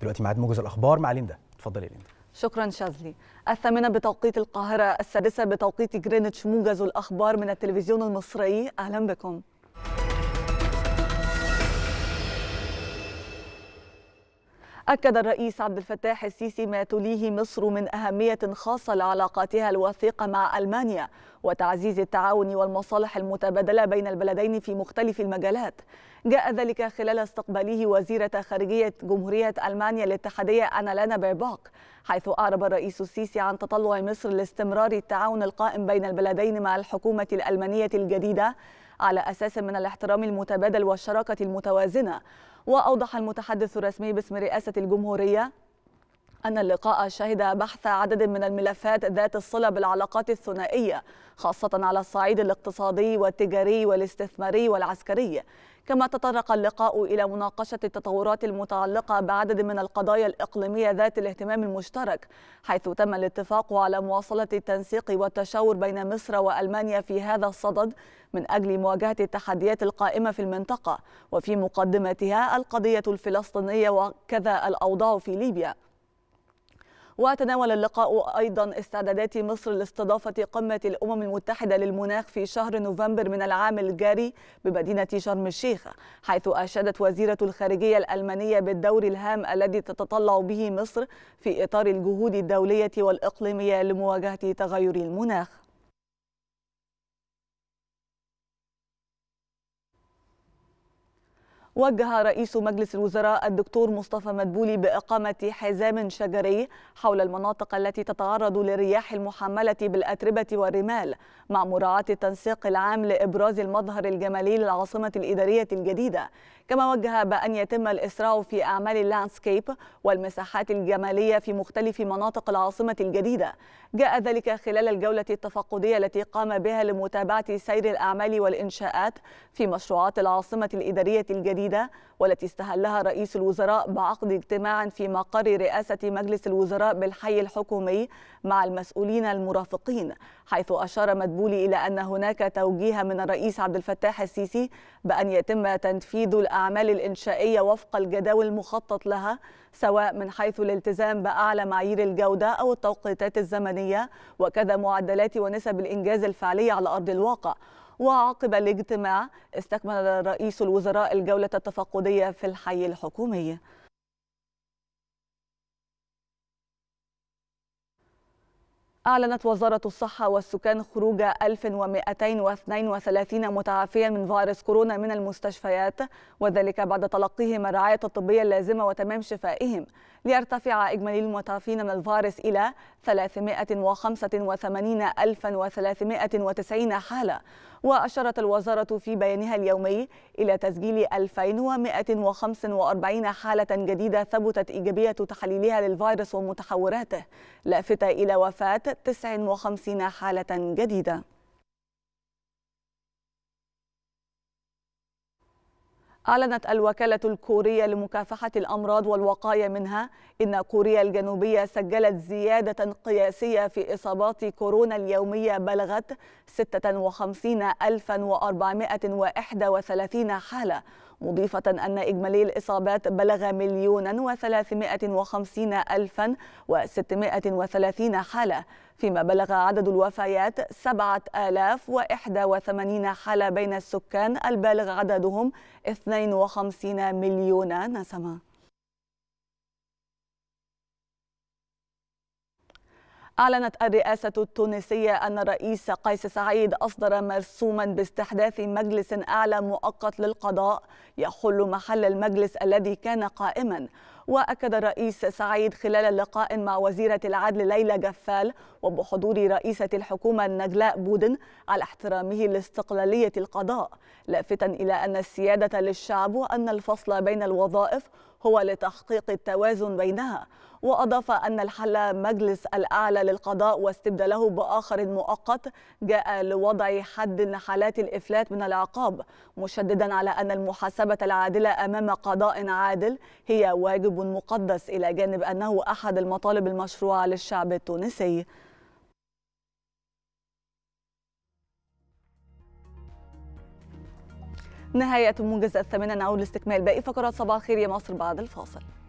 دلوقتي معاد موجز الاخبار مع ليندا اتفضلي يا ليندا شكرا شاذلي الثامنة بتوقيت القاهرة السادسة بتوقيت جرينتش موجز الأخبار من التلفزيون المصري أهلا بكم أكد الرئيس عبد الفتاح السيسي ما تليه مصر من أهمية خاصة لعلاقاتها الوثيقة مع ألمانيا وتعزيز التعاون والمصالح المتبادلة بين البلدين في مختلف المجالات جاء ذلك خلال استقباله وزيرة خارجية جمهورية ألمانيا الاتحادية أنالانا بيرباك حيث أعرب الرئيس السيسي عن تطلع مصر لاستمرار التعاون القائم بين البلدين مع الحكومة الألمانية الجديدة على أساس من الاحترام المتبادل والشراكة المتوازنة وأوضح المتحدث الرسمي باسم رئاسة الجمهورية أن اللقاء شهد بحث عدد من الملفات ذات الصلة بالعلاقات الثنائية خاصة على الصعيد الاقتصادي والتجاري والاستثماري والعسكري كما تطرق اللقاء إلى مناقشة التطورات المتعلقة بعدد من القضايا الإقليمية ذات الاهتمام المشترك حيث تم الاتفاق على مواصلة التنسيق والتشاور بين مصر وألمانيا في هذا الصدد من أجل مواجهة التحديات القائمة في المنطقة وفي مقدمتها القضية الفلسطينية وكذا الأوضاع في ليبيا وتناول اللقاء أيضا استعدادات مصر لاستضافة قمة الأمم المتحدة للمناخ في شهر نوفمبر من العام الجاري بمدينة شرم الشيخ حيث أشادت وزيرة الخارجية الألمانية بالدور الهام الذي تتطلع به مصر في إطار الجهود الدولية والإقليمية لمواجهة تغير المناخ وجه رئيس مجلس الوزراء الدكتور مصطفى مدبولي بإقامة حزام شجري حول المناطق التي تتعرض للرياح المحملة بالأتربة والرمال مع مراعاة التنسيق العام لإبراز المظهر الجمالي للعاصمة الإدارية الجديدة كما وجه بأن يتم الإسراع في أعمال اللاندسكيب والمساحات الجمالية في مختلف مناطق العاصمة الجديدة جاء ذلك خلال الجولة التفقدية التي قام بها لمتابعة سير الأعمال والإنشاءات في مشروعات العاصمة الإدارية الجديدة الجديدة والتي استهلها رئيس الوزراء بعقد اجتماع في مقر رئاسة مجلس الوزراء بالحي الحكومي مع المسؤولين المرافقين حيث أشار مدبولي إلى أن هناك توجيه من الرئيس عبد الفتاح السيسي بأن يتم تنفيذ الأعمال الإنشائية وفق الجداول المخطط لها سواء من حيث الالتزام بأعلى معايير الجودة أو التوقيتات الزمنية وكذا معدلات ونسب الإنجاز الفعلي على أرض الواقع وعقب الاجتماع استكمل رئيس الوزراء الجولة التفقدية في الحي الحكومي أعلنت وزارة الصحة والسكان خروج 1232 متعافيا من فيروس كورونا من المستشفيات وذلك بعد تلقيهم الرعاية الطبية اللازمة وتمام شفائهم ليرتفع إجمالي المتعافين من الفيروس إلى 385390 حالة وأشارت الوزارة في بيانها اليومي إلى تسجيل 2145 حالة جديدة ثبتت إيجابية تحليلها للفيروس ومتحوراته لافتة إلى وفاة 59 حالة جديدة أعلنت الوكالة الكورية لمكافحة الأمراض والوقاية منها إن كوريا الجنوبية سجلت زيادة قياسية في إصابات كورونا اليومية بلغت 56431 حالة مضيفة أن إجمالي الإصابات بلغ مليون وثلاثمائة وخمسين ألفا وستمائة وثلاثين حالة فيما بلغ عدد الوفيات سبعة آلاف وإحدى وثمانين حالة بين السكان البالغ عددهم اثنين وخمسين مليون نسمة أعلنت الرئاسة التونسية أن الرئيس قيس سعيد أصدر مرسوما باستحداث مجلس أعلى مؤقت للقضاء يحل محل المجلس الذي كان قائما وأكد الرئيس سعيد خلال لقاء مع وزيرة العدل ليلى جفال وبحضور رئيسة الحكومة نجلاء بودن على احترامه لاستقلالية القضاء لافتا إلى أن السيادة للشعب وأن الفصل بين الوظائف هو لتحقيق التوازن بينها وأضاف أن الحل مجلس الأعلى للقضاء واستبداله بآخر مؤقت جاء لوضع حد لحالات الإفلات من العقاب مشددا على أن المحاسبة العادلة أمام قضاء عادل هي واجب مقدس إلى جانب أنه أحد المطالب المشروعة للشعب التونسي نهاية موجز الثامنة نعود لاستكمال باقي فقرات صباح الخير يا مصر بعد الفاصل